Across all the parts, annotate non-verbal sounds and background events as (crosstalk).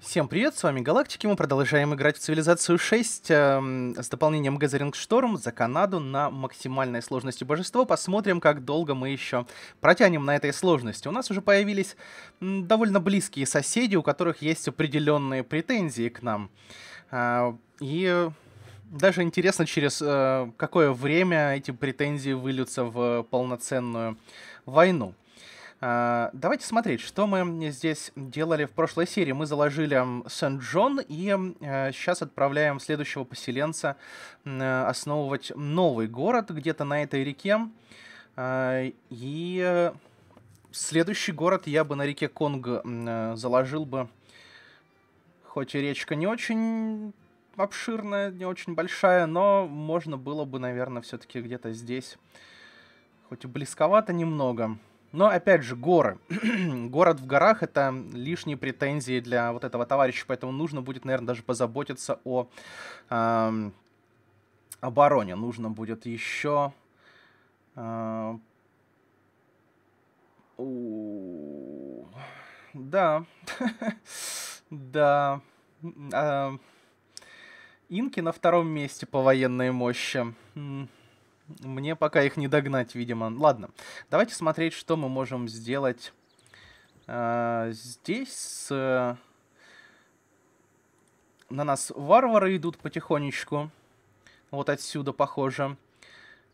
Всем привет, с вами Галактики, мы продолжаем играть в Цивилизацию 6 э, эм, с дополнением Gathering Storm за Канаду на максимальной сложности божества. Посмотрим, как долго мы еще протянем на этой сложности. У нас уже появились м, довольно близкие соседи, у которых есть определенные претензии к нам. Э, и даже интересно, через э, какое время эти претензии выльются в полноценную войну. А, давайте смотреть, что мы здесь делали в прошлой серии. Мы заложили Сент-Джон и сейчас а, отправляем следующего поселенца а, основывать новый город где-то на этой реке. И следующий город я бы на реке Конг заложил бы. Хоть и речка не очень обширная, не очень большая, но можно было бы, наверное, все-таки где-то здесь. Хоть и близковато немного. Но, опять же, горы. (clears throat) Город в горах — это лишние претензии для вот этого товарища, поэтому нужно будет, наверное, даже позаботиться о э, обороне. Нужно будет еще... Э, да. (laughs) да. Э, инки на втором месте по военной мощи. Мне пока их не догнать, видимо. Ладно, давайте смотреть, что мы можем сделать э, здесь с... Э, на нас варвары идут потихонечку. Вот отсюда, похоже.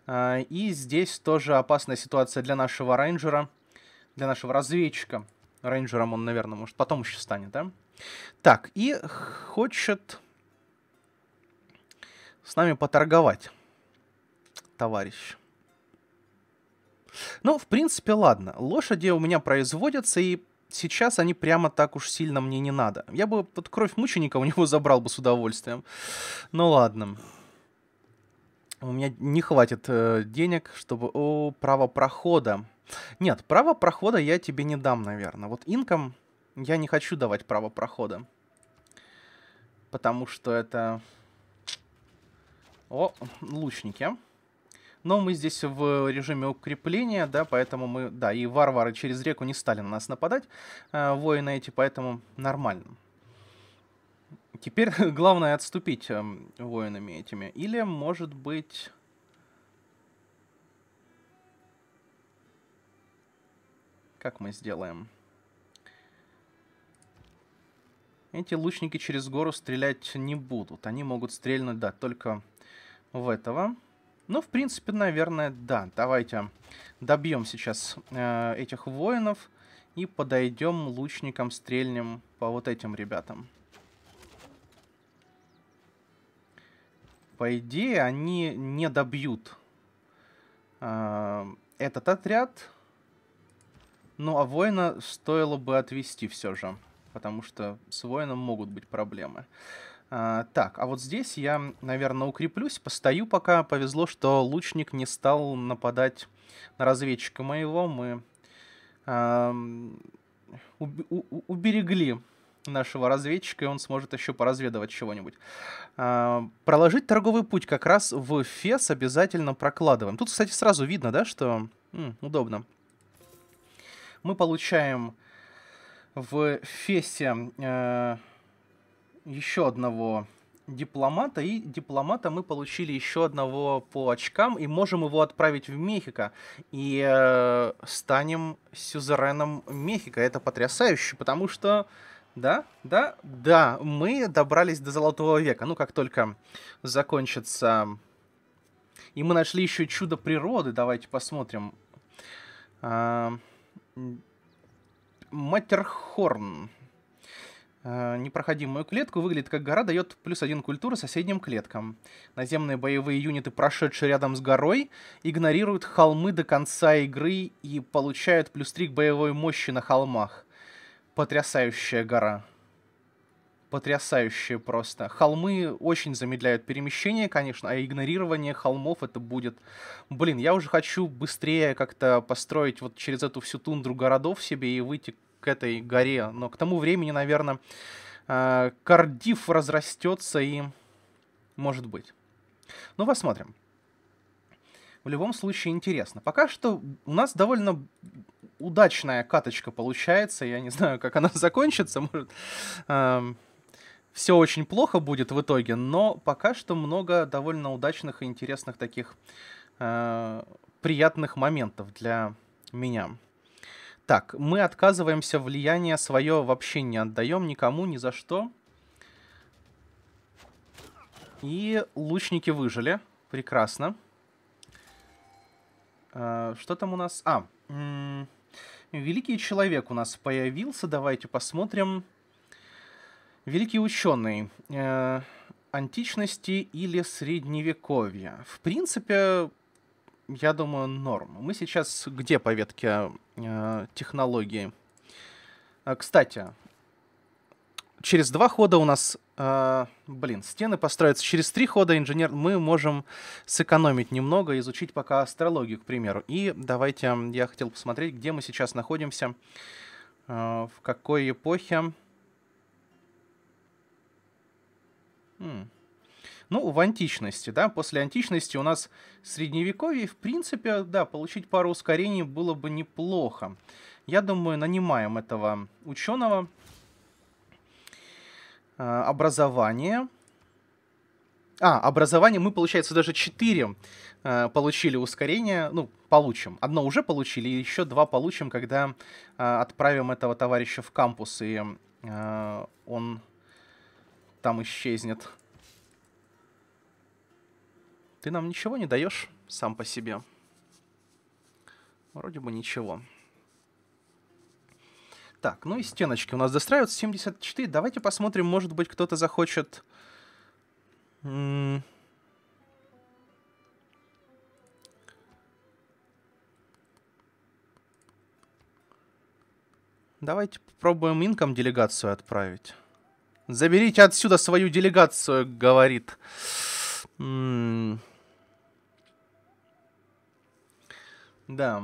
Э, и здесь тоже опасная ситуация для нашего рейнджера. Для нашего разведчика. Рейнджером он, наверное, может, потом еще станет, да? Так, и хочет с нами поторговать товарищ. Ну, в принципе, ладно. Лошади у меня производятся, и сейчас они прямо так уж сильно мне не надо. Я бы вот кровь мученика у него (laughs) забрал бы с удовольствием. Ну ладно. У меня не хватит э, денег, чтобы... О, право прохода. Нет, право прохода я тебе не дам, наверное. Вот инкам я не хочу давать право прохода. Потому что это... О, лучники. Но мы здесь в режиме укрепления, да, поэтому мы... Да, и варвары через реку не стали на нас нападать, э, воины эти, поэтому нормально. Теперь (laughs) главное отступить э, воинами этими. Или, может быть... Как мы сделаем? Эти лучники через гору стрелять не будут. Они могут стрельнуть, да, только в этого. Ну, в принципе, наверное, да. Давайте добьем сейчас э, этих воинов и подойдем лучникам стрельнем по вот этим ребятам. По идее, они не добьют э, этот отряд. Ну, а воина стоило бы отвести все же. Потому что с воином могут быть проблемы. Э, а, так, а вот здесь я, наверное, укреплюсь, постою пока. Повезло, что лучник не стал нападать на разведчика моего. Мы э, уберегли нашего разведчика, и он сможет еще поразведывать чего-нибудь. Э, проложить торговый путь как раз в Фес обязательно прокладываем. Тут, кстати, сразу видно, да, что... М, удобно. Мы получаем в Фесе... Э, еще одного дипломата, и дипломата мы получили еще одного по очкам, и можем его отправить в Мехико, и э, станем сюзереном Мехико. Это потрясающе, потому что, да, да, да, мы добрались до Золотого века. Ну, как только закончится... И мы нашли еще чудо природы, давайте посмотрим. А, Матерхорн. Э, непроходимую клетку, выглядит как гора, дает плюс один культуры соседним клеткам. Наземные боевые юниты, прошедшие рядом с горой, игнорируют холмы до конца игры и получают плюс три к боевой мощи на холмах. Потрясающая гора. Потрясающая просто. Холмы очень замедляют перемещение, конечно, а игнорирование холмов это будет... Блин, я уже хочу быстрее как-то построить вот через эту всю тундру городов себе и выйти этой горе. Но к тому времени, наверное, э, Кардиф разрастется и... Может быть. Ну, посмотрим. В любом случае интересно. Пока что у нас довольно удачная каточка получается. Я не (laughs) знаю, как она закончится. Может, э, эм, все очень плохо будет в итоге, но пока что много довольно удачных и интересных таких э, приятных моментов для меня. Так, мы отказываемся, влияние свое вообще не отдаем никому, ни за что. И лучники выжили. Прекрасно. А, что там у нас? А, великий человек у нас появился. Давайте посмотрим. Великий ученый. Э, античности или средневековья. В принципе, я думаю, норм. Мы сейчас где по ветке э, технологии? Э, кстати, через два хода у нас, э, блин, стены построятся. Через три хода инженер мы можем сэкономить немного, изучить пока астрологию, к примеру. И давайте, я хотел посмотреть, где мы сейчас находимся, э, в какой эпохе. Хм. Ну, в античности, да, после античности у нас средневековье, в принципе, да, получить пару ускорений было бы неплохо. Я думаю, нанимаем этого ученого. Э, образование. А, образование мы, получается, даже 4 э, получили ускорение. Ну, получим. Одно уже получили, и еще два получим, когда э, отправим этого товарища в кампус, и он там исчезнет. Ты нам ничего не даешь сам по себе? Вроде бы ничего. Так, ну и стеночки у нас достраиваются. 74. Давайте посмотрим, может быть, кто-то захочет... Давайте попробуем инком делегацию отправить. Заберите отсюда свою делегацию, говорит. М -м Да.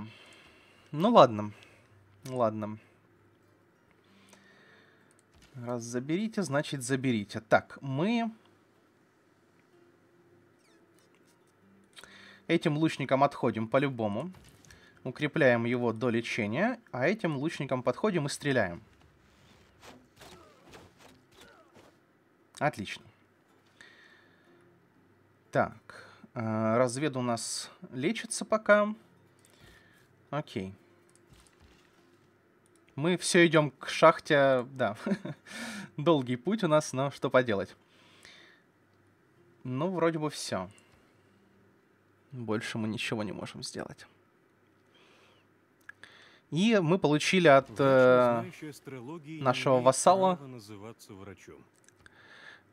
Ну ладно. Ладно. Раз заберите, значит заберите. Так, мы... Этим лучником отходим по-любому. Укрепляем его до лечения. А этим лучником подходим и стреляем. Отлично. Так. Э, Развед у нас лечится пока. Пока. Окей. Мы все идем к шахте, да. (laughs) Долгий путь у нас, но что поделать. Ну, вроде бы все. Больше мы ничего не можем сделать. И мы получили от э, нашего вассала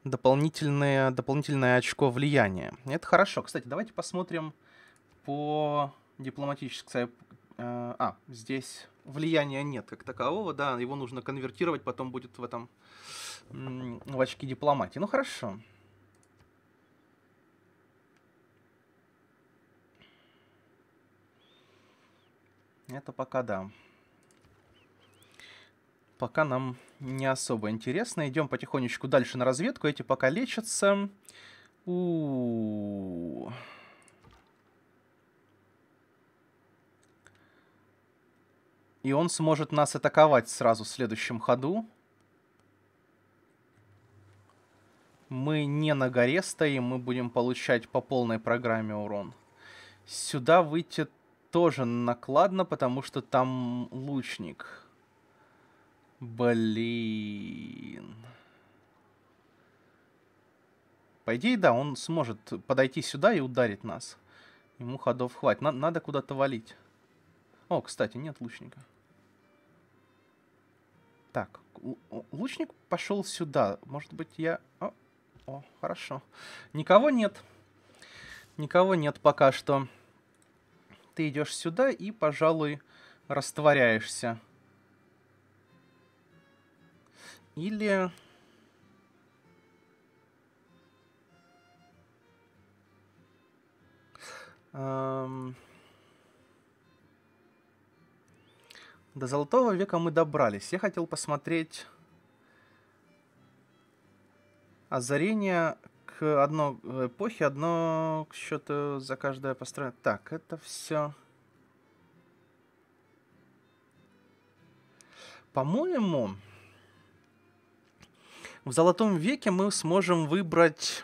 дополнительное, дополнительное очко влияния. Это хорошо. Кстати, давайте посмотрим по дипломатической Э, а, здесь влияния нет как такового, да, его нужно конвертировать, потом будет в этом, в очки дипломатии. Ну, хорошо. Это пока да. Пока нам не особо интересно. Идем потихонечку дальше на разведку. Эти пока лечатся. У-у-у. И он сможет нас атаковать сразу в следующем ходу. Мы не на горе стоим, мы будем получать по полной программе урон. Сюда выйти тоже накладно, потому что там лучник. Блин. По идее, да, он сможет подойти сюда и ударить нас. Ему ходов хватит. Надо, надо куда-то валить. О, кстати, нет лучника. Так, лучник пошел сюда. Может быть, я... О, о, хорошо. Никого нет. Никого нет пока что. Ты идешь сюда и, пожалуй, растворяешься. Или... Эм... До Золотого века мы добрались. Я хотел посмотреть озарение к одной э, эпохе, одно к счету за каждое построение. Так, это все. По-моему, в Золотом веке мы сможем выбрать...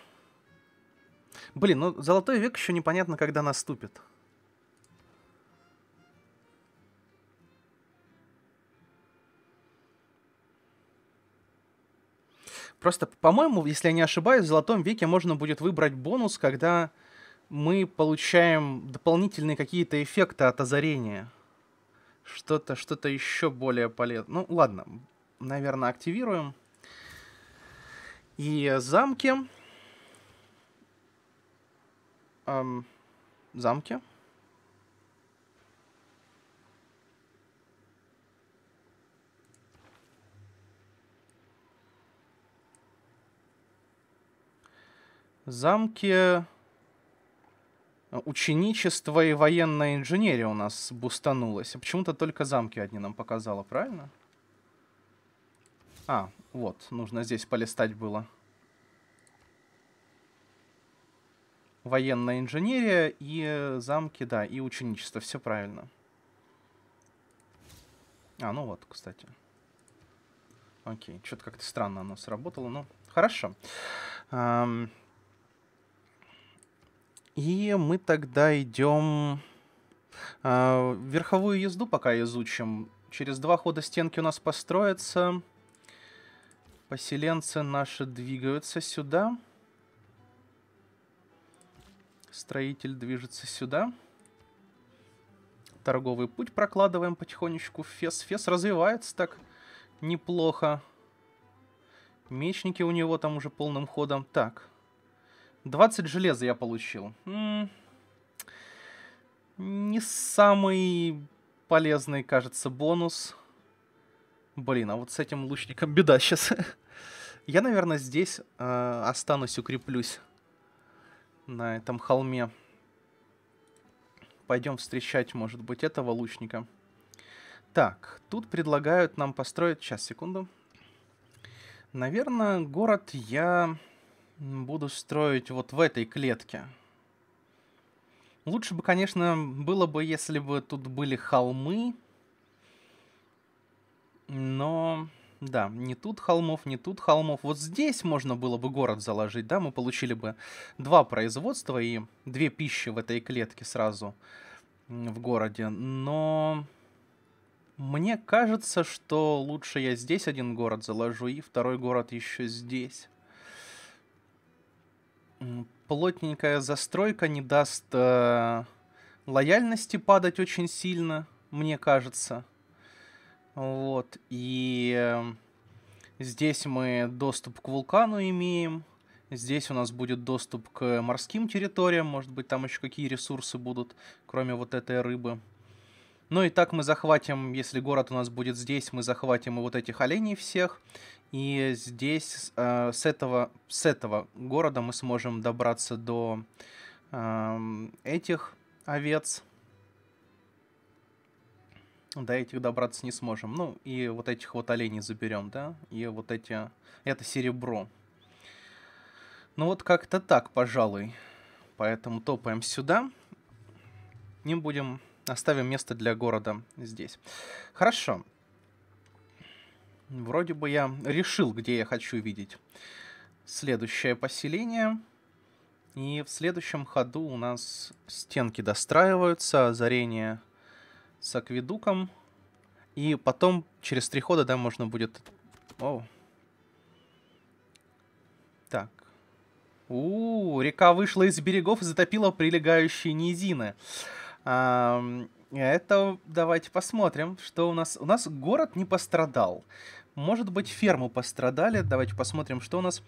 Блин, ну Золотой век еще непонятно, когда наступит. Просто, по-моему, если я не ошибаюсь, в Золотом веке можно будет выбрать бонус, когда мы получаем дополнительные какие-то эффекты от озарения. Что-то, что-то еще более полезное. Ну, ладно, наверное, активируем. И замки. Эм, замки. Замки. замке э, ученичество и военная инженерия у нас бустанулась. А почему-то только замки одни нам показала, правильно? А, вот, нужно здесь полистать было. Военная инженерия и э, замки, да, и ученичество, все правильно. А, ну вот, кстати. Окей, что-то как-то странно оно сработало, но хорошо. Эм... И мы тогда идем... Э, верховую езду пока изучим. Через два хода стенки у нас построятся. Поселенцы наши двигаются сюда. Строитель движется сюда. Торговый путь прокладываем потихонечку. Фес. Фес развивается так неплохо. Мечники у него там уже полным ходом. Так. 20 железа я получил. М -м не самый полезный, кажется, бонус. Блин, а вот с этим лучником беда сейчас. (laughs) я, наверное, здесь э, останусь, укреплюсь. На этом холме. Пойдем встречать, может быть, этого лучника. Так, тут предлагают нам построить... Сейчас, секунду. Наверное, город я буду строить вот в этой клетке. Лучше бы, конечно, было бы, если бы тут были холмы. Но, да, не тут холмов, не тут холмов. Вот здесь можно было бы город заложить, да? Мы получили бы два производства и две пищи в этой клетке сразу в городе. Но мне кажется, что лучше я здесь один город заложу и второй город еще здесь плотненькая застройка не даст э, лояльности падать очень сильно, мне кажется. Вот, и э, здесь мы доступ к вулкану имеем, здесь у нас будет доступ к морским территориям, может быть, там еще какие ресурсы будут, кроме вот этой рыбы. Ну и так мы захватим, если город у нас будет здесь, мы захватим и вот этих оленей всех. И здесь э, с, этого, с этого города мы сможем добраться до э, этих овец. До этих добраться не сможем. Ну и вот этих вот оленей заберем, да? И вот эти... Это серебро. Ну вот как-то так, пожалуй. Поэтому топаем сюда. Не будем Оставим место для города здесь. Хорошо. Вроде бы я решил, где я хочу видеть следующее поселение. И в следующем ходу у нас стенки достраиваются, озарение с акведуком. И потом через три хода, да, можно будет... О. Так. У, -у, -у река вышла из берегов и затопила прилегающие низины. Это давайте посмотрим, что у нас. У нас город не пострадал. Может быть, ферму пострадали. Давайте посмотрим, что у нас.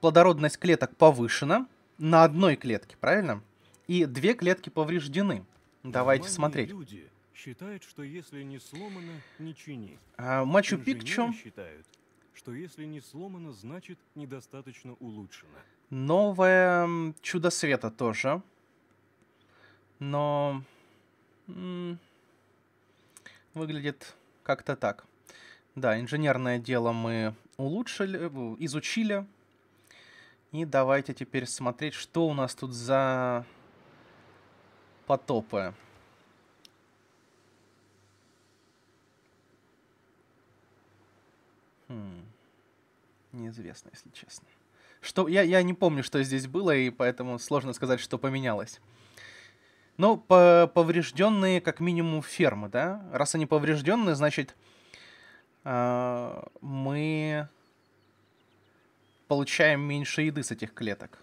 Плодородность клеток повышена на одной клетке, правильно? И две клетки повреждены. Давайте смотреть. Люди считают, что если не сломано, не чини. А, Мачу Пикчу считают, что если не сломано, значит недостаточно улучшено. Новое чудо света тоже но выглядит как-то так. Да, инженерное дело мы улучшили, изучили. И давайте теперь смотреть, что у нас тут за потопы. Хм. Неизвестно, если честно. Что, я, я не помню, что здесь было, и поэтому сложно сказать, что поменялось. Ну, по поврежденные как минимум фермы, да? Раз они поврежденные, значит, а, мы получаем меньше еды с этих клеток.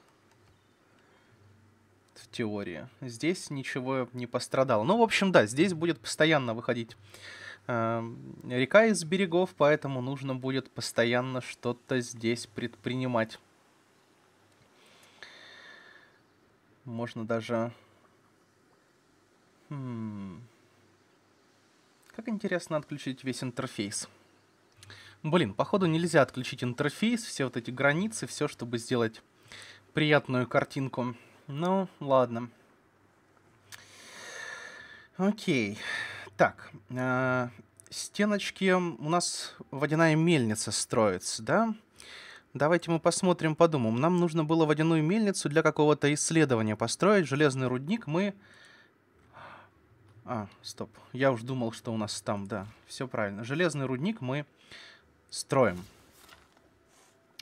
В теории. Здесь ничего не пострадало. Ну, в общем, да, здесь будет постоянно выходить э, река из берегов, поэтому нужно будет постоянно что-то здесь предпринимать. Можно даже Хм. Как интересно отключить весь интерфейс. Блин, походу нельзя отключить интерфейс, все вот эти границы, все, чтобы сделать приятную картинку. Ну, ладно. Окей. Так, э, стеночки у нас водяная мельница строится, да? Давайте мы посмотрим, подумаем. Нам нужно было водяную мельницу для какого-то исследования построить. Железный рудник мы а, стоп. Я уж думал, что у нас там, да. Все правильно. Железный рудник мы строим.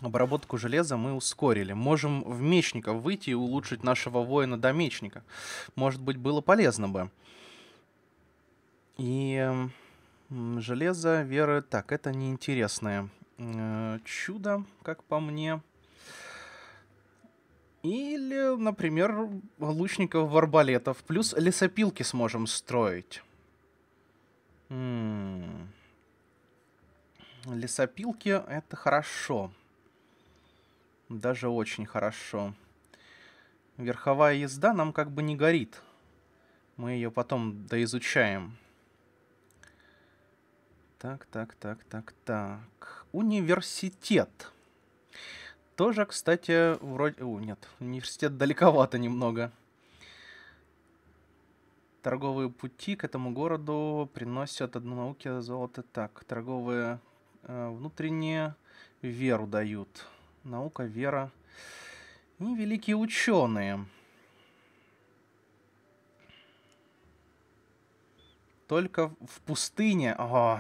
Обработку железа мы ускорили. Можем в мечников выйти и улучшить нашего воина до мечника. Может быть, было полезно бы. И железо, веры, Так, это неинтересное э, чудо, как по мне. Или, например, лучников в арбалетов. Плюс лесопилки сможем строить. М -м. Лесопилки — это хорошо. Даже очень хорошо. Верховая езда нам как бы не горит. Мы ее потом доизучаем. Так, так, так, так, так. Университет. Тоже, кстати, вроде... О, нет, университет далековато немного. Торговые пути к этому городу приносят одну науке золото так. Торговые э, внутренние веру дают. Наука, вера и великие ученые. Только в пустыне... О,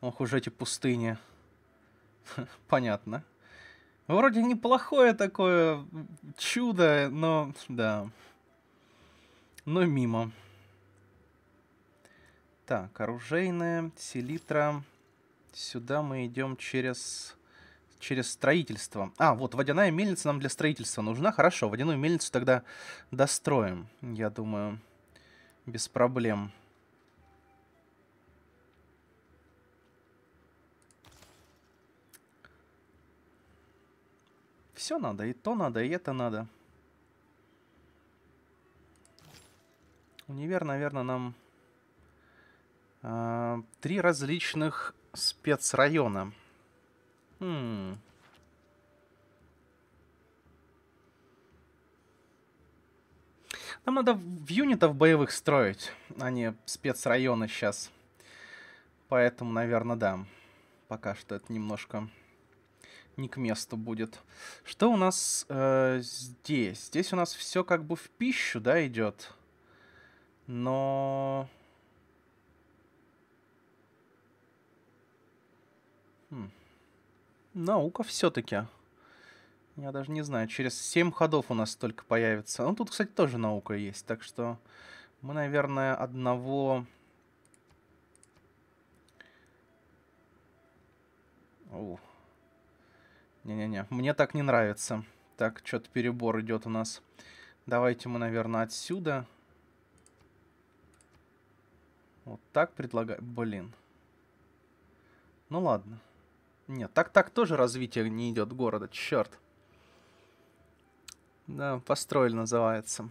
ох уж эти пустыни. (laughs) Понятно. Вроде неплохое такое чудо, но да. Но мимо. Так, оружейная, селитра. Сюда мы идем через через строительство. А, вот, водяная мельница нам для строительства нужна. Хорошо, водяную мельницу тогда достроим, я думаю, без проблем. все надо, и то надо, и это надо. Универ, наверное, нам э, три различных спецрайона. Хм. Нам надо в юнитов боевых строить, а не спецрайоны сейчас. Поэтому, наверное, да. Пока что это немножко не к месту будет. Что у нас э, здесь? Здесь у нас все как бы в пищу, да, идет. Но... Хм. Наука все-таки. Я даже не знаю, через 7 ходов у нас только появится. Ну, тут, кстати, тоже наука есть, так что мы, наверное, одного... О, не-не-не, мне так не нравится. Так, что-то перебор идет у нас. Давайте мы, наверное, отсюда. Вот так предлагаю. Блин. Ну ладно. Нет, так так тоже развитие не идет города, черт. Да, построили называется.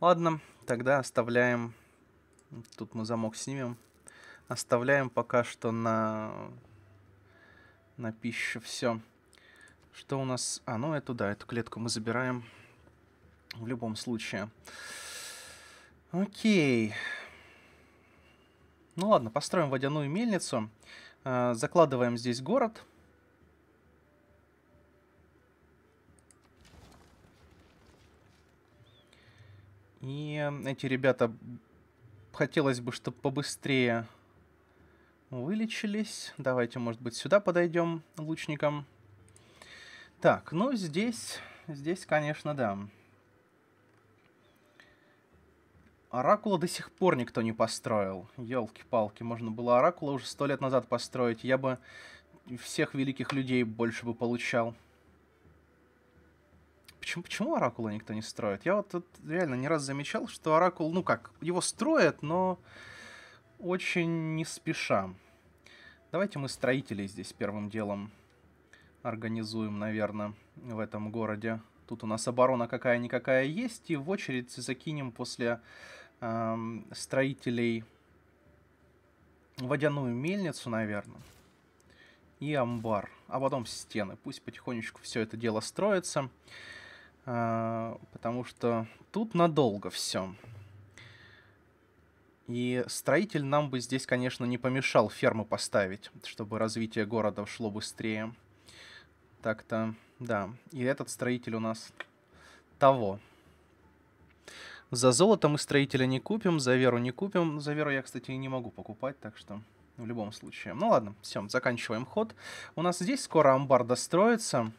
Ладно, тогда оставляем. Тут мы замок снимем. Оставляем пока что на на пищу все. Что у нас? А, ну эту, да, эту клетку мы забираем в любом случае. Окей. Ну ладно, построим водяную мельницу. А, закладываем здесь город. И эти ребята хотелось бы, чтобы побыстрее Вылечились. Давайте, может быть, сюда подойдем лучником. Так, ну здесь, здесь, конечно, да. Оракула до сих пор никто не построил. ёлки палки можно было Оракула уже сто лет назад построить. Я бы всех великих людей больше бы получал. Почему, почему Оракула никто не строит? Я вот тут реально не раз замечал, что Оракул, ну как, его строят, но очень не спеша. Давайте мы строителей здесь первым делом организуем, наверное, в этом городе. Тут у нас оборона какая-никакая есть, и в очередь закинем после эм, строителей водяную мельницу, наверное, и амбар, а потом стены. Пусть потихонечку все это дело строится, э, потому что тут надолго все. Все. И строитель нам бы здесь, конечно, не помешал фермы поставить, чтобы развитие города шло быстрее. Так-то, да. И этот строитель у нас того. За золото мы строителя не купим, за веру не купим. За веру я, кстати, и не могу покупать, так что в любом случае. Ну ладно, все, заканчиваем ход. У нас здесь скоро амбар достроится.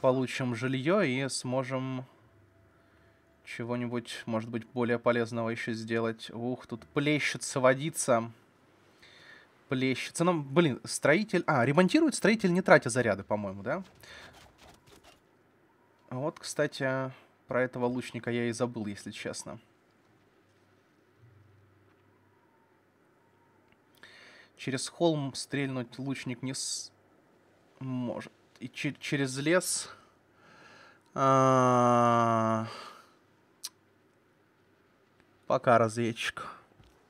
Получим жилье и сможем чего-нибудь, может быть, более полезного еще сделать. Ух, тут плещется водица. Плещется. Ну, блин, строитель... А, ремонтирует строитель, не тратя заряды, по-моему, да? Вот, кстати, про этого лучника я и забыл, если честно. Через холм стрельнуть лучник не с... может. И через лес... А -а -а Пока, разведчик.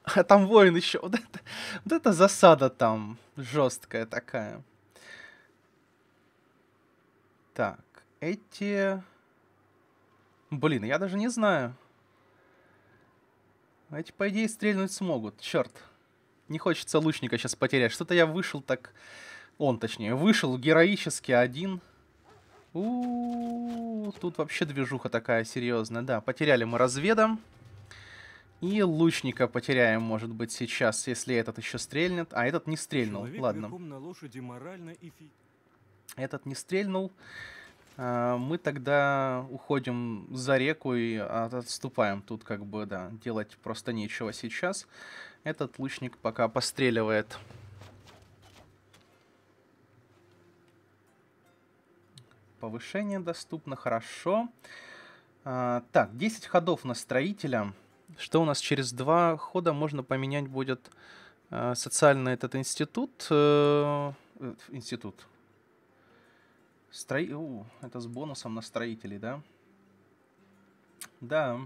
А там воин еще. Вот это, вот это засада там жесткая такая. Так, эти... Блин, я даже не знаю. Эти, по идее, стрельнуть смогут. Черт. Не хочется лучника сейчас потерять. Что-то я вышел так... Он, точнее, вышел героически один. У, -у, -у, тут вообще движуха такая серьезная. Да, потеряли мы разведом. И лучника потеряем, может быть, сейчас, если этот еще стрельнет. А этот не стрельнул, Человек ладно. На лошади морально и фи... Этот не стрельнул. А, мы тогда уходим за реку и отступаем. Тут как бы, да, делать просто нечего сейчас. Этот лучник пока постреливает. Повышение доступно, хорошо. А, так, 10 ходов на строителя. Строителя что у нас через два хода можно поменять будет э, социальный этот институт. Э, э институт. Строи... О, это с бонусом на строителей, да? Да.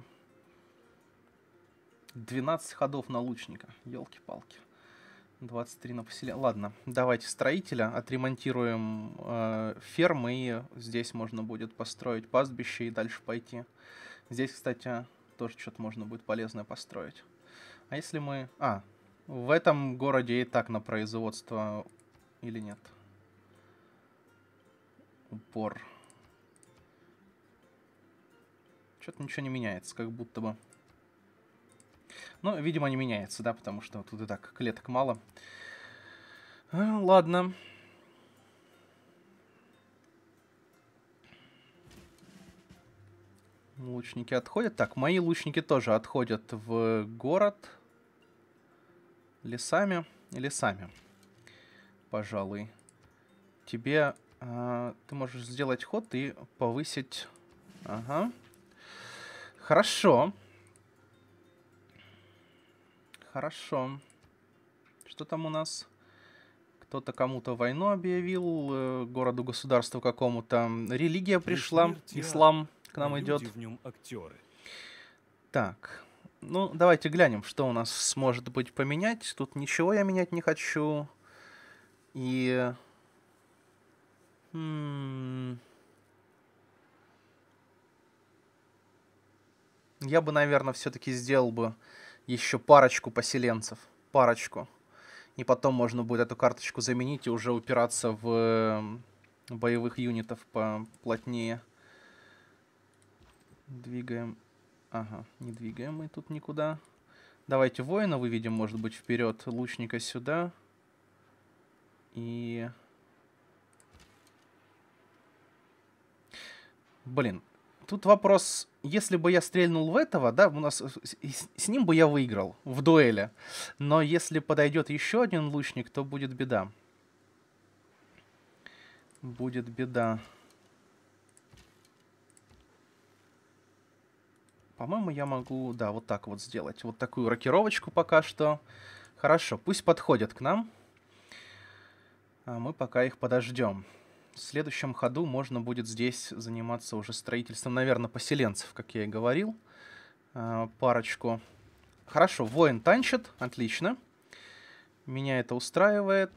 12 ходов на лучника. Елки-палки. 23 на поселение. Ладно, давайте строителя отремонтируем э, фермы, и здесь можно будет построить пастбище и дальше пойти. Здесь, кстати, тоже что-то можно будет полезное построить. А если мы... А, в этом городе и так на производство или нет? Упор. Что-то ничего не меняется, как будто бы. Ну, видимо, не меняется, да, потому что тут и так клеток мало. Ладно. Ладно. Лучники отходят. Так, мои лучники тоже отходят в город. Лесами. Лесами. Пожалуй. Тебе... Э, ты можешь сделать ход и повысить... Ага. Хорошо. Хорошо. Что там у нас? Кто-то кому-то войну объявил, э, городу-государству какому-то. Религия пришла, ислам к нам а идет. в нем актеры. Так, ну давайте глянем, что у нас сможет быть поменять. Тут ничего я менять не хочу. И... я бы, наверное, все-таки сделал бы еще парочку поселенцев. Парочку. И потом можно будет эту карточку заменить и уже упираться в боевых юнитов поплотнее. плотнее. Двигаем. Ага, не двигаем мы тут никуда. Давайте воина выведем, может быть, вперед. Лучника сюда. И... Блин, тут вопрос, если бы я стрельнул в этого, да, у нас с, с ним бы я выиграл в дуэли. Но если подойдет еще один лучник, то будет беда. Будет беда. По-моему, я могу, да, вот так вот сделать. Вот такую рокировочку пока что. Хорошо, пусть подходят к нам. А мы пока их подождем. В следующем ходу можно будет здесь заниматься уже строительством, наверное, поселенцев, как я и говорил. А, парочку. Хорошо, воин танчит, отлично. Меня это устраивает.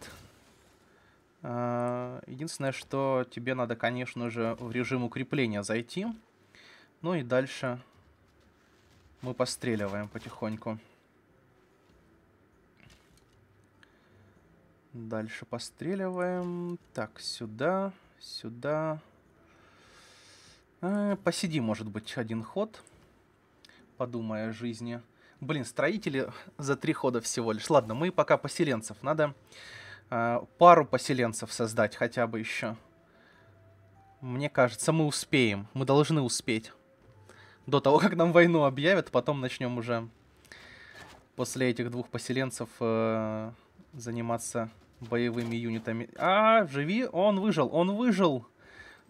А, единственное, что тебе надо, конечно же, в режим укрепления зайти. Ну и дальше мы постреливаем потихоньку. Дальше постреливаем. Так, сюда, сюда. Э, посиди, может быть, один ход. Подумай о жизни. Блин, строители за три хода всего лишь. Ладно, мы пока поселенцев. Надо э, пару поселенцев создать хотя бы еще. Мне кажется, мы успеем. Мы должны успеть. До того, как нам войну объявят, потом начнем уже после этих двух поселенцев э, заниматься боевыми юнитами. А, живи! Он выжил! Он выжил!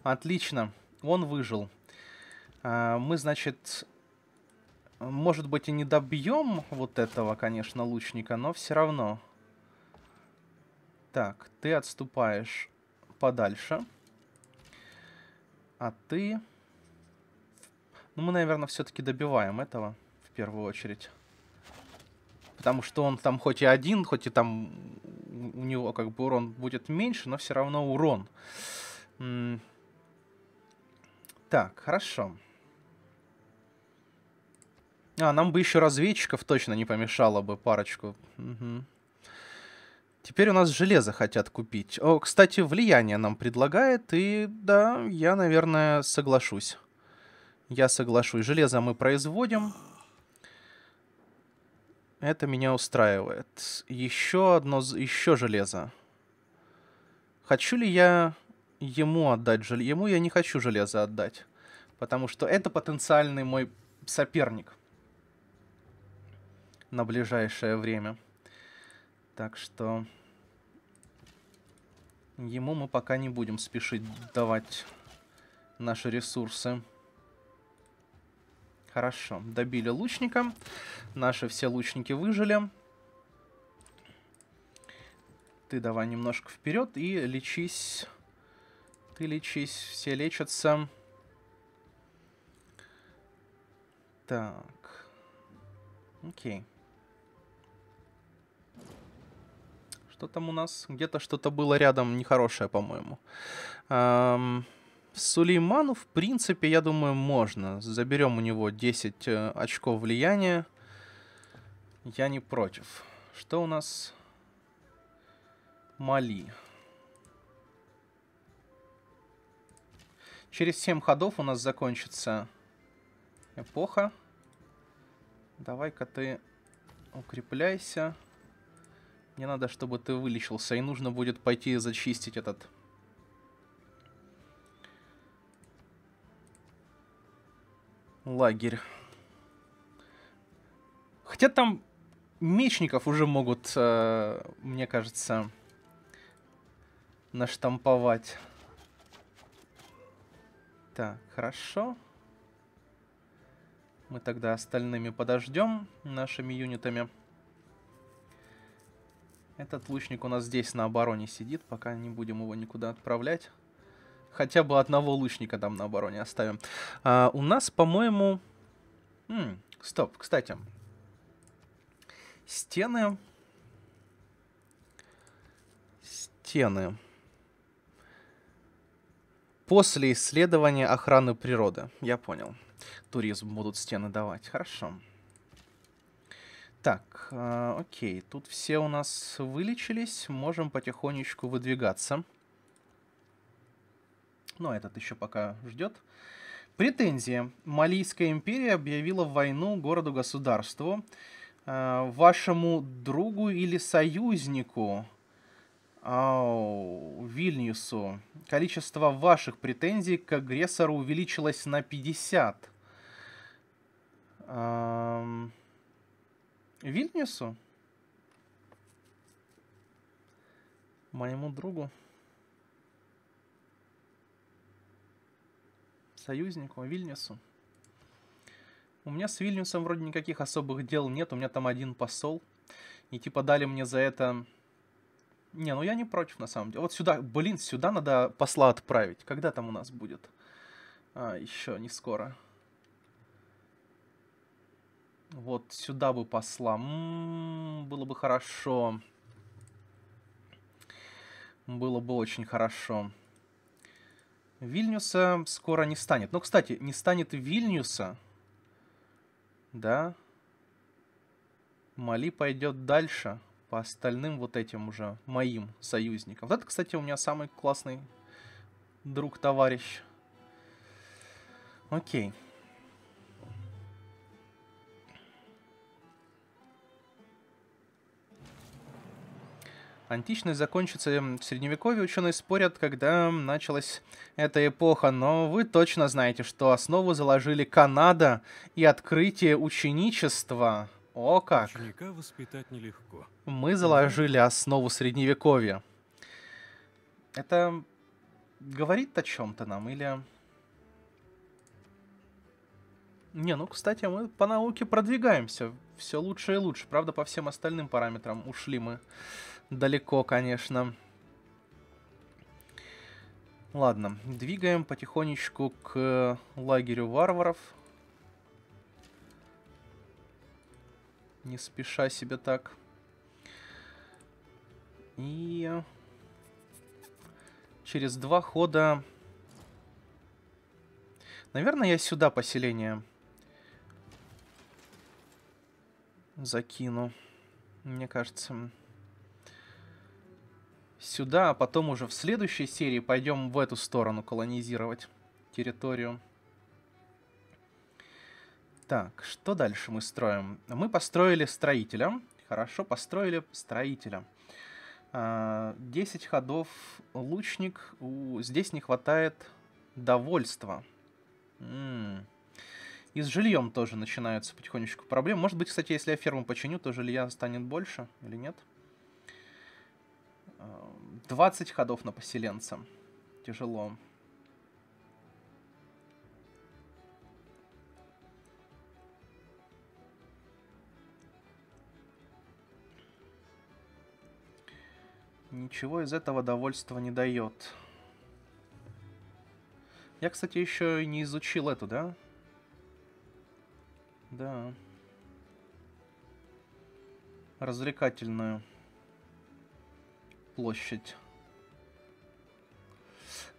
Отлично! Он выжил. А, мы, значит, может быть и не добьем вот этого, конечно, лучника, но все равно. Так, ты отступаешь подальше. А ты... Ну, мы, наверное, все-таки добиваем этого в первую очередь. Потому что он там хоть и один, хоть и там у него как бы урон будет меньше, но все равно урон. Так, хорошо. А, нам бы еще разведчиков точно не помешало бы парочку. Угу. Теперь у нас железо хотят купить. О, кстати, влияние нам предлагает, и да, я, наверное, соглашусь. Я соглашусь. Железо мы производим. Это меня устраивает. Еще одно... Еще железо. Хочу ли я ему отдать железо? Ему я не хочу железо отдать. Потому что это потенциальный мой соперник. На ближайшее время. Так что... Ему мы пока не будем спешить давать наши ресурсы. Хорошо, добили лучника. Наши все лучники выжили. Ты давай немножко вперед и лечись. Ты лечись, все лечатся. Так. Окей. Что там у нас? Где-то что-то было рядом нехорошее, по-моему. Эм... Сулейману, в принципе, я думаю, можно. Заберем у него 10 э, очков влияния. Я не против. Что у нас? Мали. Через 7 ходов у нас закончится эпоха. Давай-ка ты укрепляйся. Мне надо, чтобы ты вылечился. И нужно будет пойти зачистить этот лагерь. Хотя там мечников уже могут, э, мне кажется, наштамповать. Так, хорошо. Мы тогда остальными подождем нашими юнитами. Этот лучник у нас здесь на обороне сидит, пока не будем его никуда отправлять хотя бы одного лучника там на обороне оставим. А, у нас, по-моему... стоп, кстати. Стены... Стены. После исследования охраны природы. Я понял. Туризм будут стены давать. Хорошо. Так, э, окей. Тут все у нас вылечились. Можем потихонечку выдвигаться. Выдвигаться но этот еще пока ждет. Претензия. Малийская империя объявила войну городу-государству, э, вашему другу или союзнику Ау, Вильнюсу. Количество ваших претензий к агрессору увеличилось на 50. Эм... Вильнюсу? Моему другу? союзнику, Вильнюсу. У меня с Вильнюсом вроде никаких особых дел нет, у меня там один посол. И типа дали мне за это... Не, ну я не против на самом деле. Вот сюда, блин, сюда надо посла отправить. Когда там у нас будет? А, еще не скоро. Вот сюда бы посла. М м-м, -м -м, было бы хорошо. Было бы очень хорошо. Вильнюса скоро не станет. Но, кстати, не станет Вильнюса. Да. Мали пойдет дальше по остальным вот этим уже моим союзникам. Вот это, кстати, у меня самый классный друг-товарищ. Окей. Okay. Античность закончится в Средневековье, ученые спорят, когда началась эта эпоха, но вы точно знаете, что основу заложили Канада и открытие ученичества. О как! Ученика воспитать нелегко. Мы заложили основу Средневековья. Это говорит о чем-то нам или... Не, ну, кстати, мы по науке продвигаемся. Все лучше и лучше. Правда, по всем остальным параметрам ушли мы далеко, конечно. Ладно, двигаем потихонечку к лагерю варваров. Не спеша себе так. И через два хода... Наверное, я сюда поселение закину. Мне кажется сюда, а потом уже в следующей серии пойдем в эту сторону колонизировать территорию. Так, что дальше мы строим? Мы построили строителя. Хорошо, построили строителя. 10 а, ходов лучник. Здесь не хватает довольства. И с жильем тоже начинаются потихонечку проблемы. Может быть, кстати, если я ферму починю, то жилья станет больше или нет? Нет. 20 ходов на поселенца. Тяжело. Ничего из этого довольства не дает. Я, кстати, еще и не изучил эту, да? Да. Развлекательную площадь.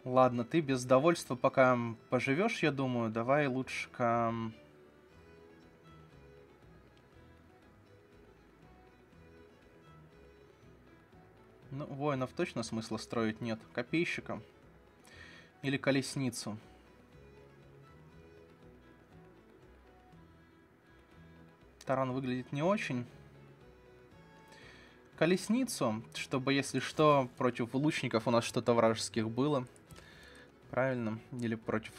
Ладно, ты без довольства пока поживешь, я думаю. Давай лучше к... Ну, воинов точно смысла строить нет. Копейщика. Или колесницу. Таран выглядит не очень колесницу, чтобы, если что, против лучников у нас что-то вражеских было. Правильно? Или против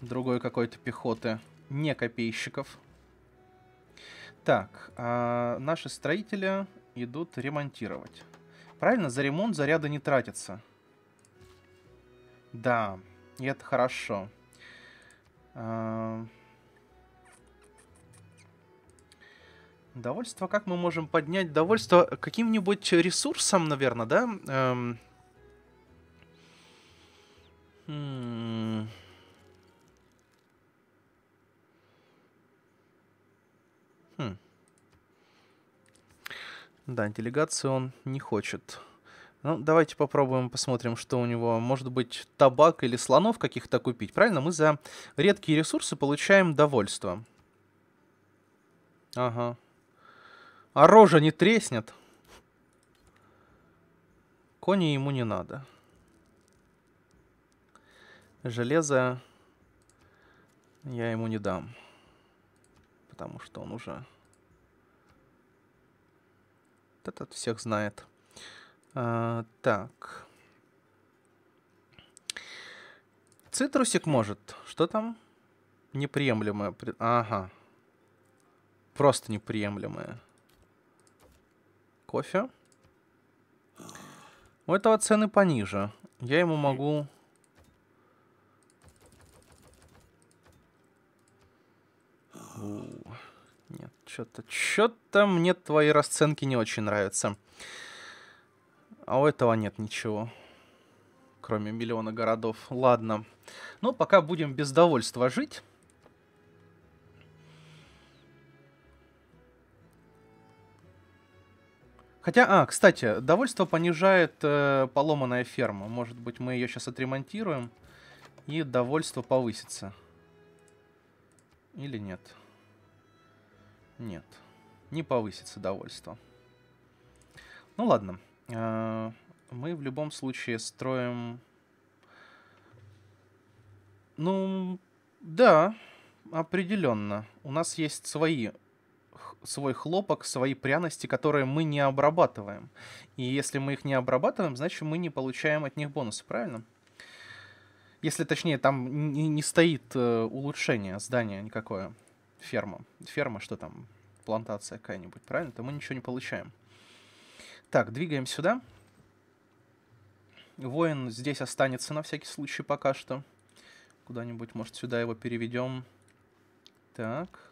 другой какой-то пехоты. Не копейщиков. Так, а наши строители идут ремонтировать. Правильно, за ремонт заряда не тратится. Да, и это хорошо. А Довольство как мы можем поднять? Довольство каким-нибудь ресурсом, наверное, да? Эм... хм. хм. Да, делегацию он не хочет. Ну, давайте попробуем, посмотрим, что у него. Может быть, табак или слонов каких-то купить. Правильно, мы за редкие ресурсы получаем довольство. Ага. А рожа не треснет. Кони ему не надо. Железо я ему не дам. Потому что он уже... Этот всех знает. А, так. Цитрусик может. Что там? Неприемлемое. Ага. Просто неприемлемое кофе. У этого цены пониже. Я ему могу... нет, что-то... Что-то мне твои расценки не очень нравятся. А у этого нет ничего. Кроме миллиона городов. Ладно. Ну, пока будем без довольства жить. Хотя, а, кстати, довольство понижает э, поломанная ферма. Может быть, мы ее сейчас отремонтируем, и довольство повысится. Или нет? Нет, не повысится довольство. Ну ладно, э, мы в любом случае строим... Ну, да, определенно. У нас есть свои свой хлопок, свои пряности, которые мы не обрабатываем. И если мы их не обрабатываем, значит мы не получаем от них бонусы, правильно? Если точнее, там не, не стоит э, улучшение здания никакое. Ферма. Ферма, что там? Плантация какая-нибудь, правильно? То мы ничего не получаем. Так, двигаем сюда. Воин здесь останется на всякий случай пока что. Куда-нибудь, может, сюда его переведем. Так.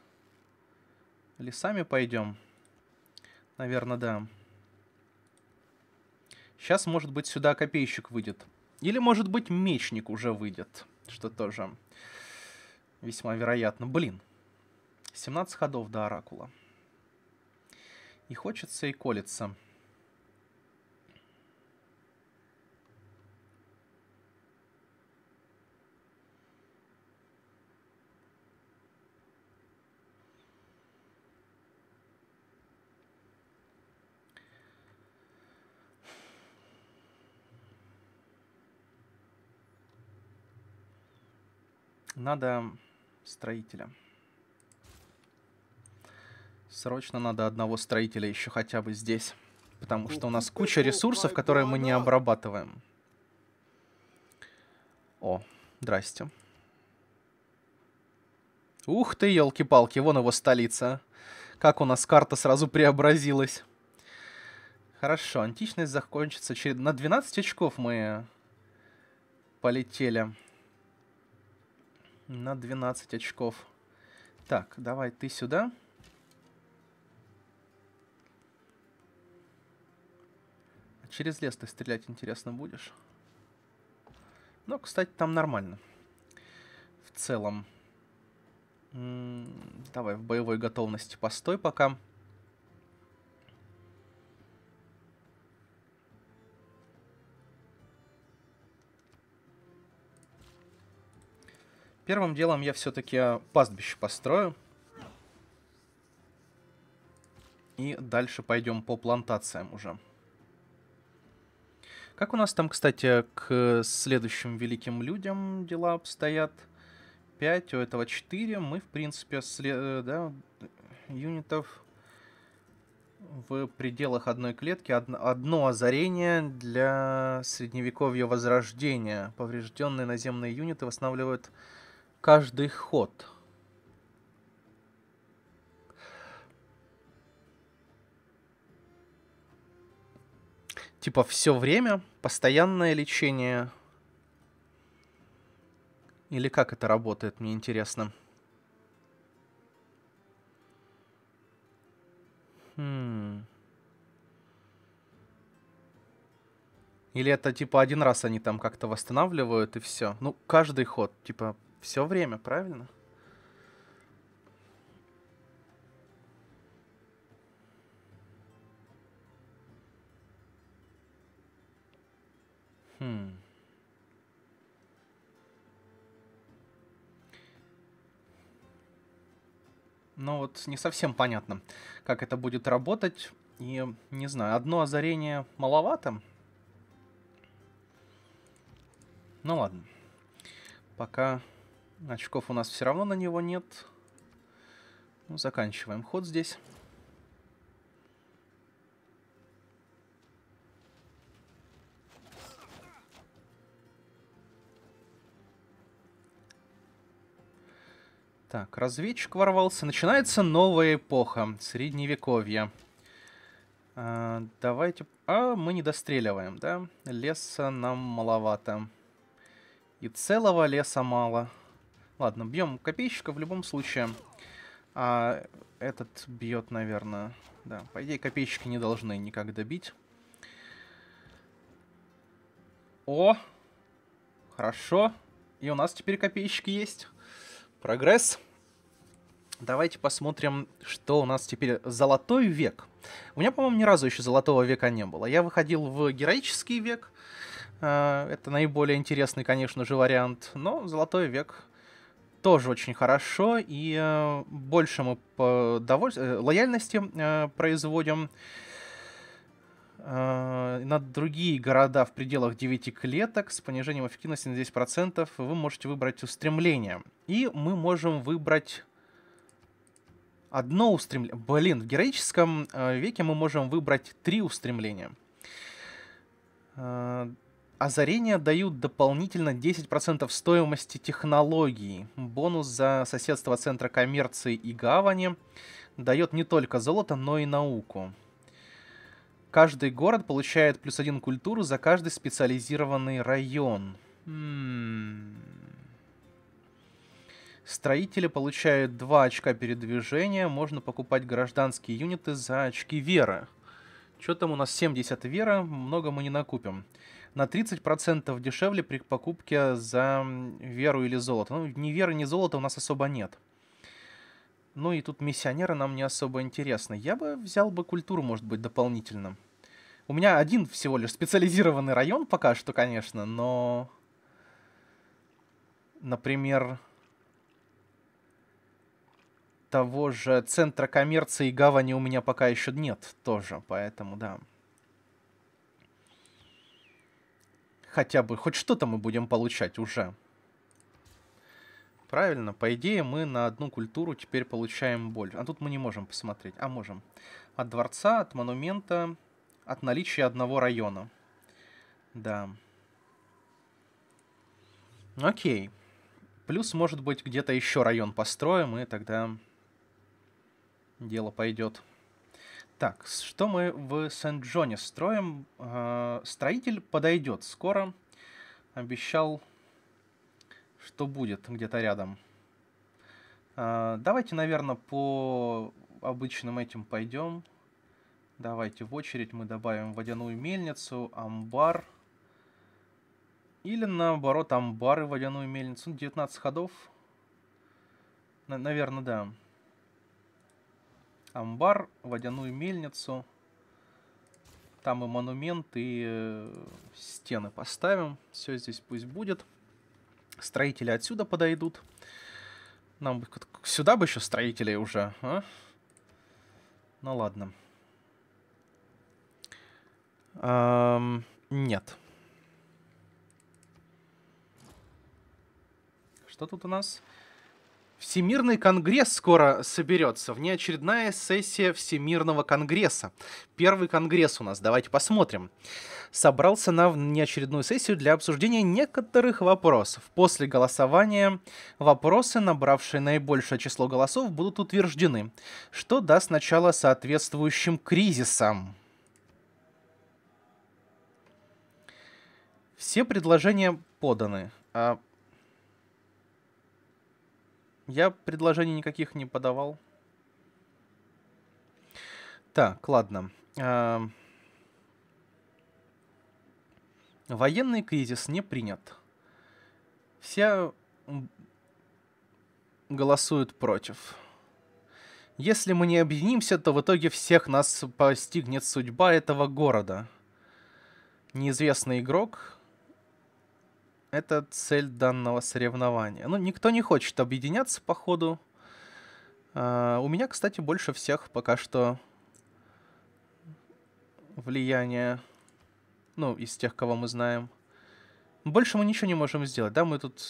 Или сами пойдем? Наверное, да. Сейчас, может быть, сюда копейщик выйдет. Или, может быть, мечник уже выйдет. Что тоже весьма вероятно. Блин. 17 ходов до Оракула. И хочется, и колется. Надо строителя. Срочно надо одного строителя еще хотя бы здесь. Потому что у нас куча ресурсов, которые мы не обрабатываем. О, здрасте. Ух ты, елки-палки, вон его столица. Как у нас карта сразу преобразилась. Хорошо, античность закончится. Через... На 12 очков мы полетели на 12 очков. Так, давай ты сюда. А через лес ты стрелять интересно будешь. Но, ну, кстати, там нормально. В целом. давай в боевой готовности постой Пока. Первым делом я все-таки э, пастбище построю. И дальше пойдем по плантациям уже. Как у нас там, кстати, к следующим великим людям дела обстоят? 5, у этого 4. Мы, в принципе, след... Э, да, юнитов в пределах одной клетки. Одно, одно озарение для средневековья возрождения. Поврежденные наземные юниты восстанавливают каждый ход. Типа все время, постоянное лечение. Или как это работает, мне интересно. Хм. Или это типа один раз они там как-то восстанавливают и все. Ну, каждый ход, типа все время, правильно? Хм. Ну вот не совсем понятно, как это будет работать. И не знаю, одно озарение маловато. Ну ладно. Пока Очков у нас все равно на него нет. Ну, заканчиваем ход здесь. Так, разведчик ворвался. Начинается новая эпоха. Средневековье. А, давайте... А, мы не достреливаем, да? Леса нам маловато. И целого леса мало. Ладно, бьем копейщика в любом случае. А этот бьет, наверное... Да, по идее, копейщики не должны никак добить. О! Хорошо. И у нас теперь копейщики есть. Прогресс. Давайте посмотрим, что у нас теперь золотой век. У меня, по-моему, ни разу еще золотого века не было. Я выходил в героический век. Э, это наиболее интересный, конечно же, вариант. Но золотой век тоже очень хорошо, и э, больше мы по доволь... Э, лояльности э, производим э, на другие города в пределах 9 клеток с понижением эффективности на 10%. Вы можете выбрать устремление. И мы можем выбрать одно устремление. Блин, в героическом э, веке мы можем выбрать три устремления. Э, озарения дают дополнительно 10% стоимости технологии. Бонус за соседство Центра коммерции и гавани дает не только золото, но и науку. Каждый город получает плюс один культуру за каждый специализированный район. Строители получают 2 очка передвижения. Можно покупать гражданские юниты за очки веры. Что там у нас 70 вера, много мы не накупим на 30% дешевле при покупке за веру или золото. Ну, ни веры, ни золота у нас особо нет. Ну и тут миссионеры нам не особо интересны. Я бы взял бы культуру, может быть, дополнительно. У меня один всего лишь специализированный район пока что, конечно, но... Например, того же центра коммерции и гавани у меня пока еще нет тоже, поэтому да. хотя бы, хоть что-то мы будем получать уже. Правильно, по идее мы на одну культуру теперь получаем больше А тут мы не можем посмотреть. А можем. От дворца, от монумента, от наличия одного района. Да. Окей. Плюс, может быть, где-то еще район построим, и тогда дело пойдет. Так, что мы в Сент-Джоне строим? Э, строитель подойдет скоро. Обещал, что будет где-то рядом. Э, давайте, наверное, по обычным этим пойдем. Давайте в очередь мы добавим водяную мельницу, амбар. Или наоборот, амбар и водяную мельницу. 19 ну, ходов. На наверное, да амбар, водяную мельницу. Там и монумент, и э, стены поставим. Все здесь пусть будет. Строители отсюда подойдут. Нам бы сюда бы еще строителей уже, а? Ну ладно. Эм, нет. Что тут у нас? Всемирный конгресс скоро соберется, внеочередная сессия Всемирного конгресса. Первый конгресс у нас, давайте посмотрим. Собрался на внеочередную сессию для обсуждения некоторых вопросов. После голосования вопросы, набравшие наибольшее число голосов, будут утверждены, что даст начало соответствующим кризисам. Все предложения поданы. А я предложений никаких не подавал. Так, ладно. А... Военный кризис не принят. Все голосуют против. Если мы не объединимся, то в итоге всех нас постигнет судьба этого города. Неизвестный игрок это цель данного соревнования. Ну, никто не хочет объединяться, походу. А, у меня, кстати, больше всех пока что влияние, ну, из тех, кого мы знаем. Больше мы ничего не можем сделать, да, мы тут...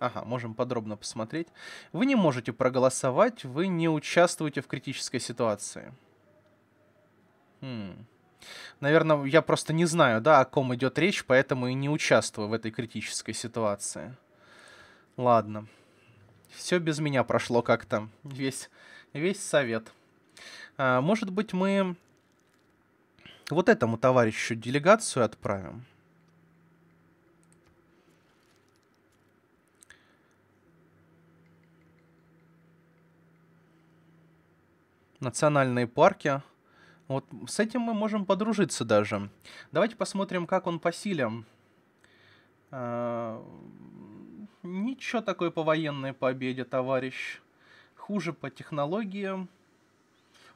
Ага, можем подробно посмотреть. Вы не можете проголосовать, вы не участвуете в критической ситуации. Хм. Наверное, я просто не знаю, да, о ком идет речь, поэтому и не участвую в этой критической ситуации. Ладно. Все без меня прошло как-то. Весь, весь совет. А, может быть, мы вот этому товарищу делегацию отправим? Национальные парки. Вот с этим мы можем подружиться даже. Давайте посмотрим, как он по силям. Э ничего такое по военной победе, товарищ. Хуже по технологиям.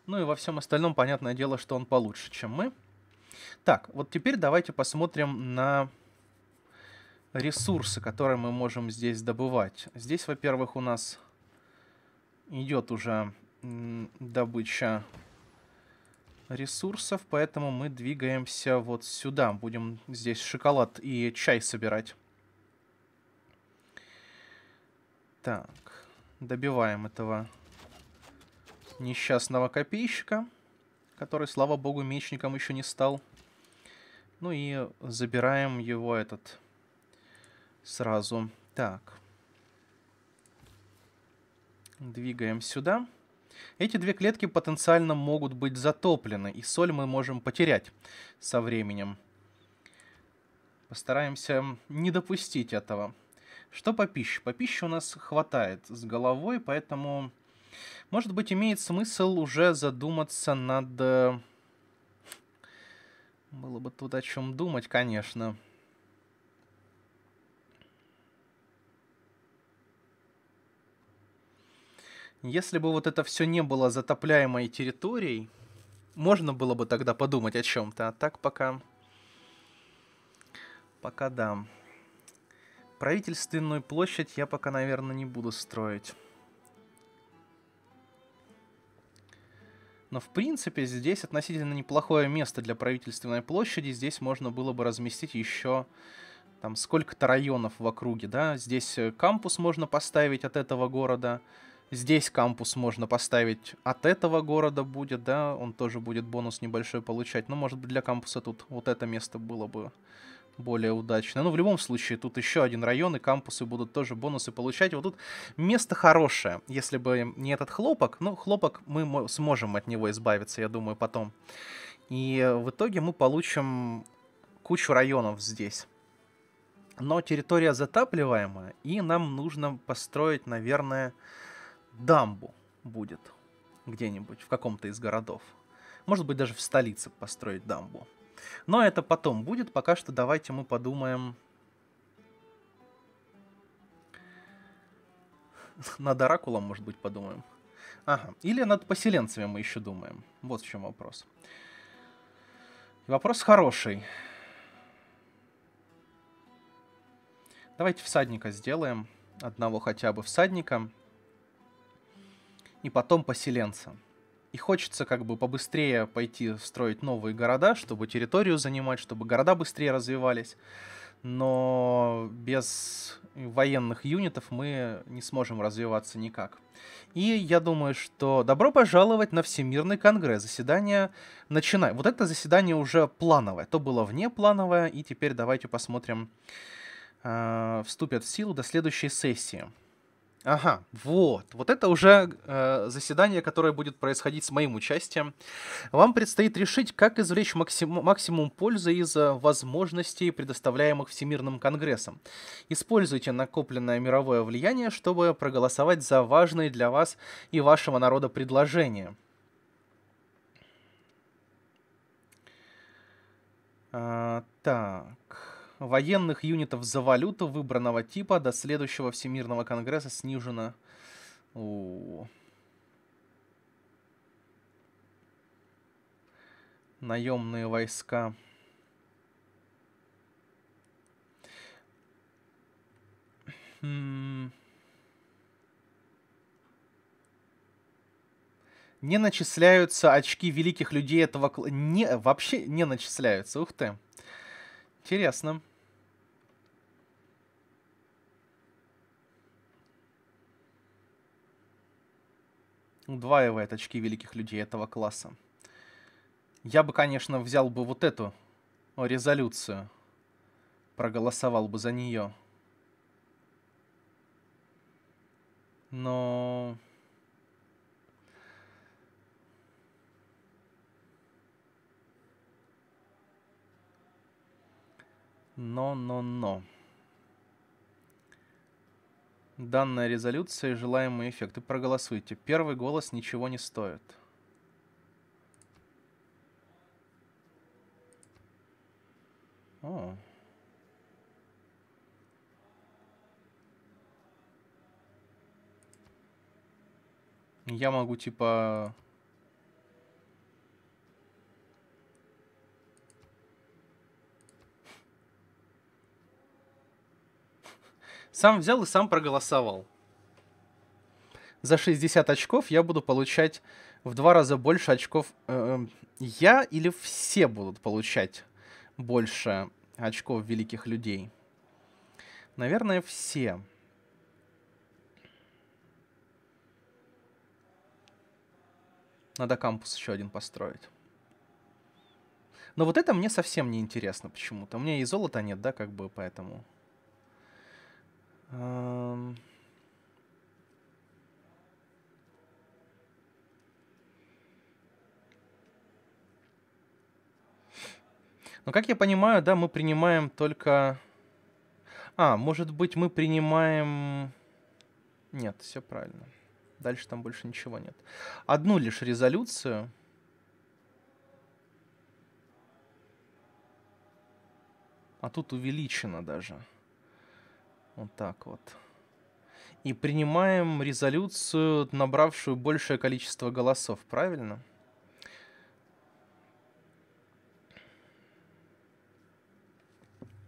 Ну и во всем остальном, понятное дело, что он получше, чем мы. Так, вот теперь давайте посмотрим на ресурсы, которые мы можем здесь добывать. Здесь, во-первых, у нас идет уже добыча ресурсов, поэтому мы двигаемся вот сюда. Будем здесь шоколад и чай собирать. Так, добиваем этого несчастного копейщика, который, слава богу, мечником еще не стал. Ну и забираем его этот сразу. Так. Двигаем сюда. Сюда. Эти две клетки потенциально могут быть затоплены, и соль мы можем потерять со временем. Постараемся не допустить этого. Что по пище? По пище у нас хватает с головой, поэтому, может быть, имеет смысл уже задуматься над... Э, было бы тут о чем думать, конечно. Конечно. Если бы вот это все не было затопляемой территорией, можно было бы тогда подумать о чем-то. А так пока... Пока да. Правительственную площадь я пока, наверное, не буду строить. Но, в принципе, здесь относительно неплохое место для правительственной площади. Здесь можно было бы разместить еще там сколько-то районов в округе, да. Здесь э, кампус можно поставить от этого города. Здесь кампус можно поставить от этого города будет, да, он тоже будет бонус небольшой получать. Но, ну, может быть, для кампуса тут вот это место было бы более удачно. Но ну, в любом случае, тут еще один район, и кампусы будут тоже бонусы получать. Вот тут место хорошее, если бы не этот хлопок. Ну, хлопок мы сможем от него избавиться, я думаю, потом. И в итоге мы получим кучу районов здесь. Но территория затапливаемая, и нам нужно построить, наверное, дамбу будет где-нибудь в каком-то из городов. Может быть, даже в столице построить дамбу. Но это потом будет. Пока что давайте мы подумаем... (laughs) Над Оракулом, может быть, подумаем. Ага. Или над поселенцами мы еще думаем. Вот в чем вопрос. Вопрос хороший. Давайте всадника сделаем. Одного хотя бы всадника. Всадника и потом поселенцам. И хочется как бы побыстрее пойти строить новые города, чтобы территорию занимать, чтобы города быстрее развивались. Но без военных юнитов мы не сможем развиваться никак. И я думаю, что добро пожаловать на Всемирный конгресс. Заседание начинает. Вот это заседание уже плановое. То было вне плановое, и теперь давайте посмотрим, э, вступят в силу до следующей сессии. Ага, вот. Вот это уже э, заседание, которое будет происходить с моим участием. Вам предстоит решить, как извлечь максимум, максимум пользы из э, возможностей, предоставляемых Всемирным Конгрессом. Используйте накопленное мировое влияние, чтобы проголосовать за важные для вас и вашего народа предложения. А, так военных юнитов за валюту выбранного типа до следующего Всемирного Конгресса снижено. О -о -о. Наемные войска. Хм. Не начисляются очки великих людей этого... Не, вообще не начисляются, ух ты. Интересно. удваивает очки великих людей этого класса. Я бы, конечно, взял бы вот эту резолюцию, проголосовал бы за нее. Но... Но, но, но данная резолюция и желаемый эффект, и проголосуйте. Первый голос ничего не стоит. О. Я могу, типа, сам взял и сам проголосовал. За 60 очков я буду получать в два раза больше очков. Э, э, я или все будут получать больше очков великих людей? Наверное, все. Надо кампус еще один построить. Но вот это мне совсем не интересно почему-то. У меня и золота нет, да, как бы, поэтому... Ну, как я понимаю, да, мы принимаем только... А, может быть, мы принимаем... Нет, все правильно. Дальше там больше ничего нет. Одну лишь резолюцию. А тут увеличено даже. Вот так вот. И принимаем резолюцию, набравшую большее количество голосов, правильно?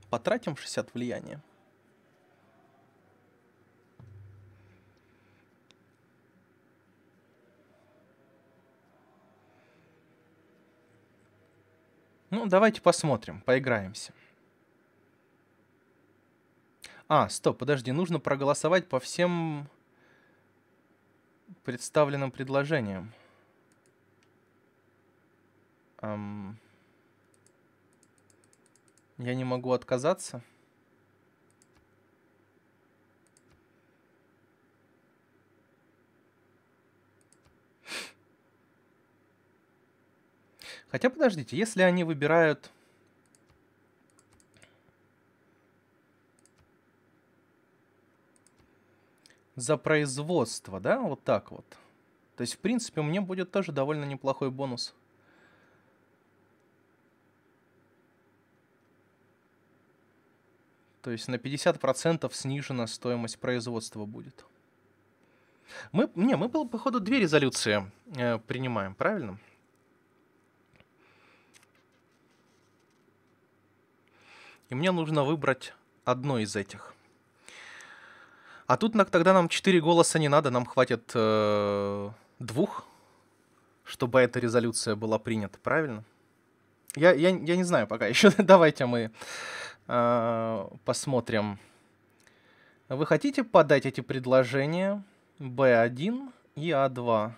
Потратим 60 влияния. Ну, давайте посмотрим, поиграемся. А, стоп, подожди, нужно проголосовать по всем представленным предложениям. Эм... Я не могу отказаться. Хотя подождите, если они выбирают за производство, да, вот так вот. То есть, в принципе, мне будет тоже довольно неплохой бонус. То есть на 50% снижена стоимость производства будет. Мы, не, мы, походу, две резолюции э, принимаем, правильно? И мне нужно выбрать одно из этих. А тут тогда нам четыре голоса не надо, нам хватит э, двух, чтобы эта резолюция была принята, правильно? Я, я, я не знаю пока (laughs) еще. Давайте мы э, посмотрим. Вы хотите подать эти предложения B1 и A2? А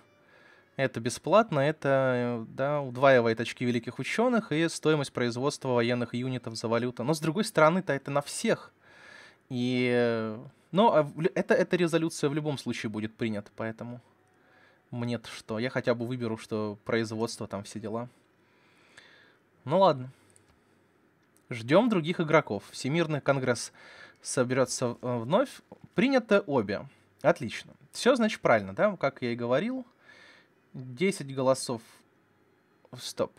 это бесплатно, это да, удваивает очки великих ученых и стоимость производства военных юнитов за валюту. Но с другой стороны-то это на всех. И но а, это, эта резолюция в любом случае будет принята, поэтому мне что. Я хотя бы выберу, что производство, там все дела. Ну ладно. Ждем других игроков. Всемирный конгресс соберется э, вновь. Принято обе. Отлично. Все, значит, правильно, да? Как я и говорил. 10 голосов. Стоп.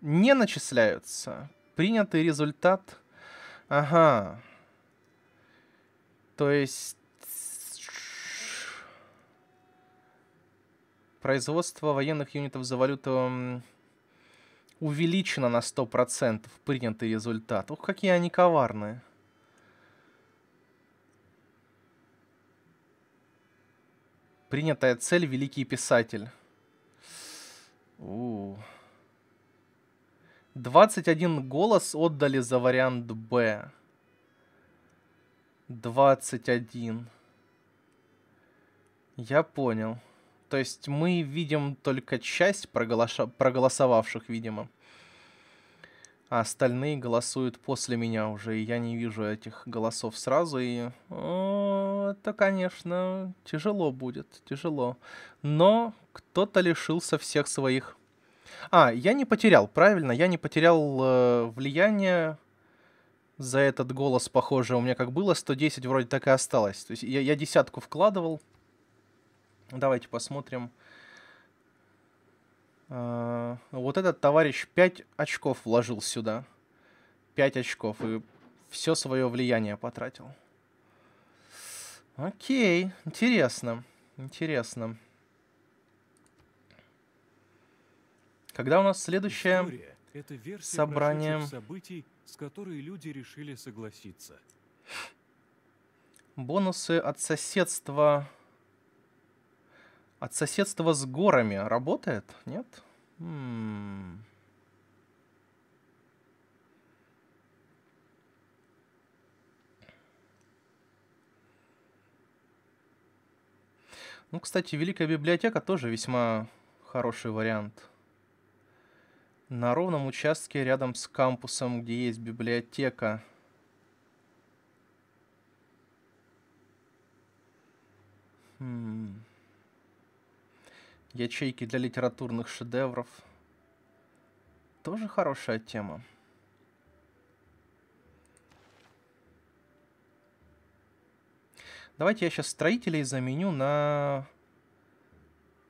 Не начисляются. Принятый результат. Ага. То есть... Производство военных юнитов за валюту увеличено на 100% принятый результат. Ух, какие они коварные. Принятая цель – великий писатель. У -у. 21 голос отдали за вариант «Б». 21. Я понял. То есть мы видим только часть проголоша... проголосовавших, видимо. А остальные голосуют после меня уже, и я не вижу этих голосов сразу, и... это, конечно, тяжело будет, тяжело. Но кто-то лишился всех своих... А, я не потерял, правильно, я не потерял э, влияние за этот голос, похоже, у меня как было 110, вроде так и осталось. То есть я, я десятку вкладывал. Давайте посмотрим. А, вот этот товарищ 5 очков вложил сюда. 5 очков и все свое влияние потратил. Окей, интересно, интересно. Когда у нас следующее История. собрание? с которой люди решили согласиться. Бонусы от соседства... От соседства с горами работает? Нет? Ну, кстати, Великая Библиотека тоже весьма хороший вариант на ровном участке рядом с кампусом, где есть библиотека. Хм. Ячейки для литературных шедевров. Тоже хорошая тема. Давайте я сейчас строителей заменю на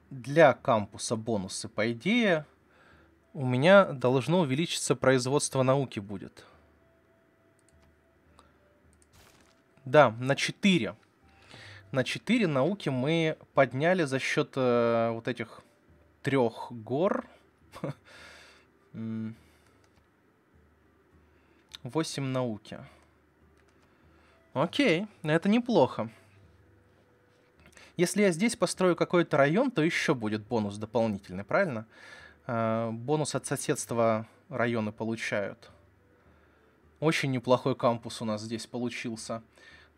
для кампуса бонусы. По идее, у меня должно увеличиться производство науки будет. Да, на 4. На 4 науки мы подняли за счет э, вот этих трех гор. 8 (laughs) науки. Окей, это неплохо. Если я здесь построю какой-то район, то еще будет бонус дополнительный, правильно? Правильно. Э, бонус от соседства районы получают. Очень неплохой кампус у нас здесь получился.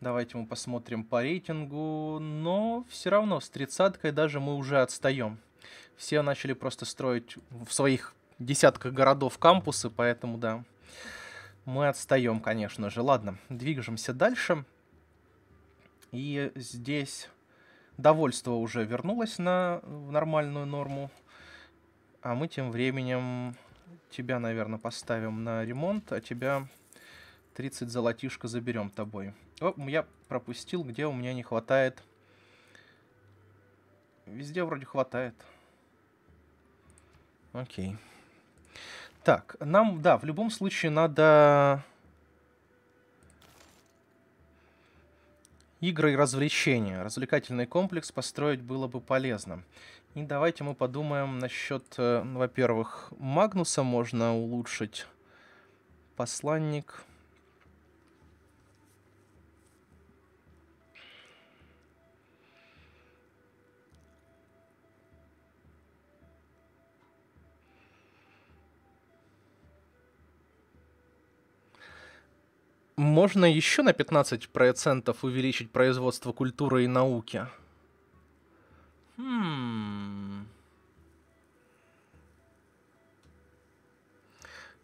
Давайте мы посмотрим по рейтингу, но все равно с тридцаткой даже мы уже отстаем. Все начали просто строить в своих десятках городов кампусы, поэтому да, мы отстаем, конечно же. Ладно, движемся дальше. И здесь довольство уже вернулось на в нормальную норму. А мы тем временем тебя, наверное, поставим на ремонт, а тебя 30 золотишко заберем тобой. О, я пропустил, где у меня не хватает. Везде вроде хватает. Окей. Так, нам, да, в любом случае надо... Игры и развлечения. Развлекательный комплекс построить было бы полезно. Полезно. И давайте мы подумаем насчет, э, ну, во-первых, Магнуса можно улучшить. Посланник. Можно еще на 15% увеличить производство культуры и науки. Хм.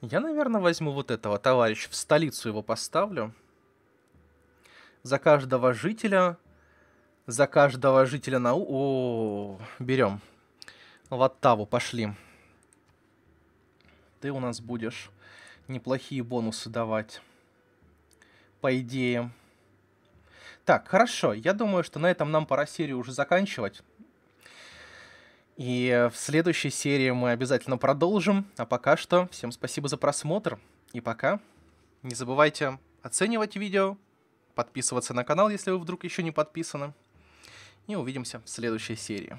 Я, наверное, возьму вот этого товарища, в столицу его поставлю. За каждого жителя... За каждого жителя нау... О, -о берем. В Оттаву пошли. Ты у нас будешь неплохие бонусы давать. По идее. Так, хорошо. Я думаю, что на этом нам пора серию уже заканчивать. И в следующей серии мы обязательно продолжим. А пока что всем спасибо за просмотр. И пока. Не забывайте оценивать видео, подписываться на канал, если вы вдруг еще не подписаны. И увидимся в следующей серии.